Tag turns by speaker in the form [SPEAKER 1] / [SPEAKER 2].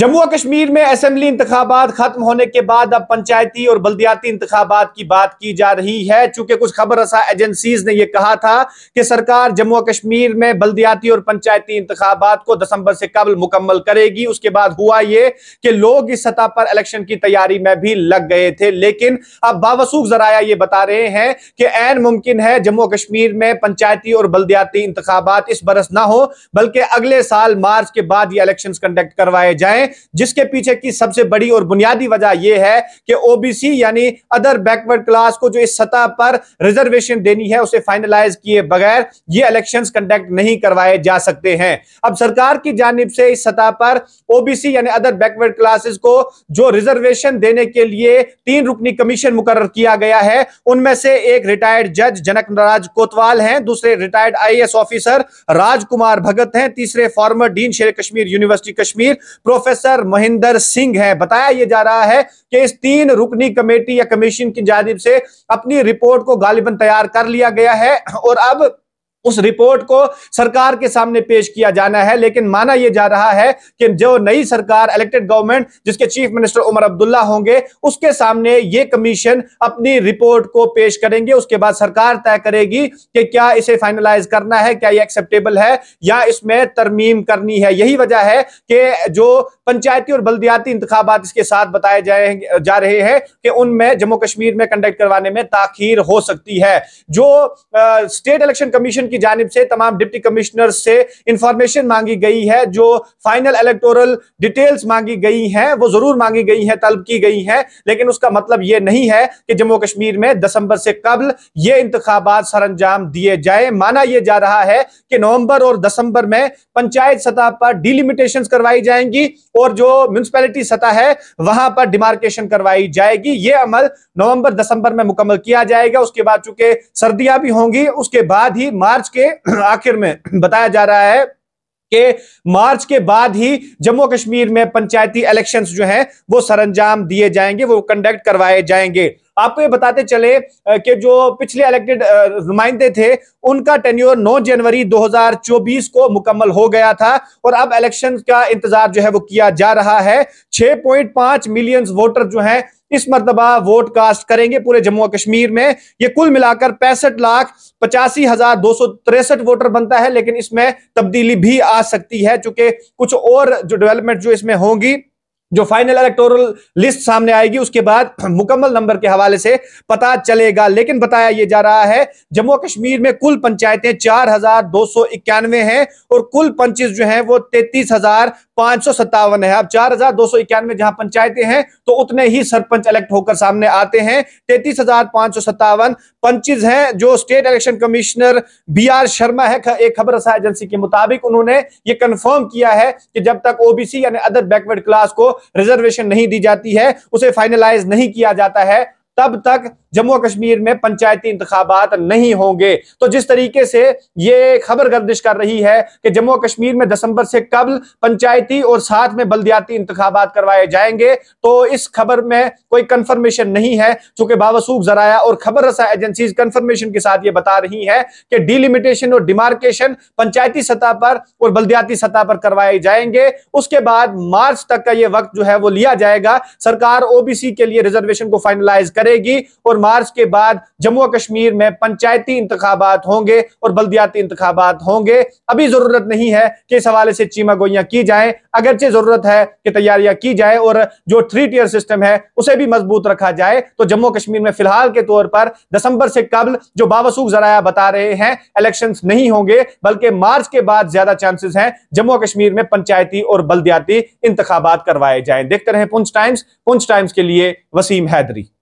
[SPEAKER 1] जम्मू और कश्मीर में असेंबली इंतबात खत्म होने के बाद अब पंचायती और बल्दियाती इंतबात की बात की जा रही है चूंकि कुछ खबर रसा एजेंसीज ने यह कहा था कि सरकार जम्मू और कश्मीर में बल्दियाती और पंचायती इंतबात को दिसंबर से कबल मुकम्मल करेगी उसके बाद हुआ ये कि लोग इस सतह पर इलेक्शन की तैयारी में भी लग गए थे लेकिन अब बावसूख जराया ये बता रहे हैं कि एन मुमकिन है जम्मू कश्मीर में पंचायती और बल्दियाती इंतबात इस बरस ना हो बल्कि अगले साल मार्च के बाद ये इलेक्शन कंडक्ट करवाए जाए हैं जिसके पीछे की सबसे बड़ी और बुनियादी वजह यह है कि ओबीसी यानी अदर बैकवर्ड क्लास को जो इस सतह पर रिजर्वेशन देनी है उसे फाइनलाइज किए बगैर ये इलेक्शंस कंडक्ट नहीं करवाए जा सकते हैं अब सरकार की जानब से इस सतह पर ओबीसी यानी अदर बैकवर्ड क्लासेस को जो रिजर्वेशन देने के लिए तीन रुकनी कमीशन मुकर किया गया है उनमें से एक रिटायर्ड जज जनक नाराज कोतवाल हैं दूसरे retired IAS officer Rajkumar Bhagat हैं तीसरे former dean Sher Kashmir university Kashmir professor professor Mahendra Singh हैं बताया यह जा रहा है कि इस तीन रुकनी कमेटी या कमीशन की जानब से अपनी रिपोर्ट को गालिबन तैयार कर लिया गया है और अब उस रिपोर्ट को सरकार के सामने पेश किया जाना है लेकिन माना यह जा रहा है कि जो नई सरकार इलेक्टेड गवर्नमेंट जिसके चीफ मिनिस्टर उमर अब्दुल्ला होंगे उसके सामने ये कमीशन अपनी रिपोर्ट को पेश करेंगे उसके बाद सरकार तय करेगी कि क्या इसे फाइनलाइज करना है क्या ये एक्सेप्टेबल है या इसमें तरमीम करनी है यही वजह है कि जो पंचायती और बल्दियाती इंतबात इसके साथ बताए जाए जा रहे हैं कि उनमें जम्मू कश्मीर में कंडक्ट करवाने में ताखिर हो सकती है जो स्टेट इलेक्शन कमीशन की जानब से तमाम डिप्टी कमिश्नर से इंफॉर्मेशन मांगी गई है जो फाइनल इलेक्टोरल डिटेल्स मांगी गई हैं वो जरूर मांगी गई हैं तलब की गई हैं लेकिन उसका मतलब ये नहीं है कि जम्मू कश्मीर में दिसंबर से कबल ये इंतबात सर अंजाम दिए जाए माना यह जा रहा है कि नवंबर और दिसंबर में पंचायत सतह पर डिलिमिटेशन करवाई जाएंगी और जो म्यूनसिपैलिटी सतह है वहां पर डिमार्केशन करवाई जाएगी ये अमल नवंबर दिसंबर में मुकम्मल किया जाएगा उसके बाद चूंकि सर्दियां भी होंगी उसके बाद ही मार्च मार्च के आखिर में बताया जा रहा है कि मार्च के बाद ही जम्मू कश्मीर में पंचायती इलेक्शंस जो हैं वो सरंजाम दिए जाएंगे वो कंडक्ट करवाए जाएंगे आपको ये बताते चले कि जो पिछले इलेक्टेड नुमाइंदे थे उनका टेन्योर 9 जनवरी 2024 को मुकम्मल हो गया था और अब इलेक्शन का इंतजार जो है वो किया जा रहा है 6.5 मिलियन वोटर जो हैं इस मरतबा वोट कास्ट करेंगे पूरे जम्मू और कश्मीर में ये कुल मिलाकर पैंसठ लाख पचासी हजार दो सौ तिरसठ वोटर बनता है लेकिन इसमें तब्दीली भी आ सकती है चूंकि कुछ और जो डेवलपमेंट जो इसमें होंगी जो फाइनल इलेक्टोरल लिस्ट सामने आएगी उसके बाद मुकम्मल नंबर के हवाले से पता चलेगा लेकिन बताया यह जा रहा है जम्मू कश्मीर में कुल पंचायतें चार हजार दो सौ इक्यानवे हैं और कुल पंचेस जो हैं वो तैतीस हजार पांच सौ सत्तावन है अब चार हजार दो सौ इक्यानवे जहां पंचायतें हैं तो उतने ही सरपंच इलेक्ट होकर सामने आते हैं तैतीस हजार पांच सौ सत्तावन पंचेज हैं जो state election commissioner B R Sharma है एक खबर एजेंसी के मुताबिक उन्होंने ये कंफर्म किया है कि जब तक ओबीसी यानी अदर बैकवर्ड क्लास को रिजर्वेशन नहीं दी जाती है उसे फाइनलाइज नहीं किया जाता है तब तक जम्मू कश्मीर में पंचायती इंतबात नहीं होंगे तो जिस तरीके से ये खबर गर्दिश कर रही है कि जम्मू कश्मीर में दिसंबर से कबल पंचायती और साथ में बल्दियाती इंतबात करवाए जाएंगे तो इस खबर में कोई कंफर्मेशन नहीं है चूंकि बावसूख जराया और खबर रसा एजेंसी कंफर्मेशन के साथ ये बता रही है कि डिलिमिटेशन और डिमार्केशन पंचायती सतह पर और बल्दियाती सतह पर करवाए जाएंगे उसके बाद मार्च तक का यह वक्त जो है वो लिया जाएगा सरकार ओबीसी के लिए रिजर्वेशन को फाइनलाइज कर करेगी और मार्च के बाद जम्मू और कश्मीर में पंचायती इंतबात होंगे और बल्दियाती इंतबात होंगे अभी जरूरत नहीं है कि इस हवाले से चीमा गोइयां की जाए अगरचे जरूरत है कि तैयारियां की जाए और जो थ्री टीयर सिस्टम है उसे भी मजबूत रखा जाए तो जम्मू कश्मीर में फिलहाल के तौर पर दिसंबर से कबल जो बावसूख जराया बता रहे हैं इलेक्शन नहीं होंगे बल्कि मार्च के बाद ज्यादा चांसेस हैं जम्मू कश्मीर में पंचायती और बल्दियाती इंतबात करवाए जाए देखते रहे पुंछ टाइम्स पुंछ टाइम्स के लिए वसीम हैदरी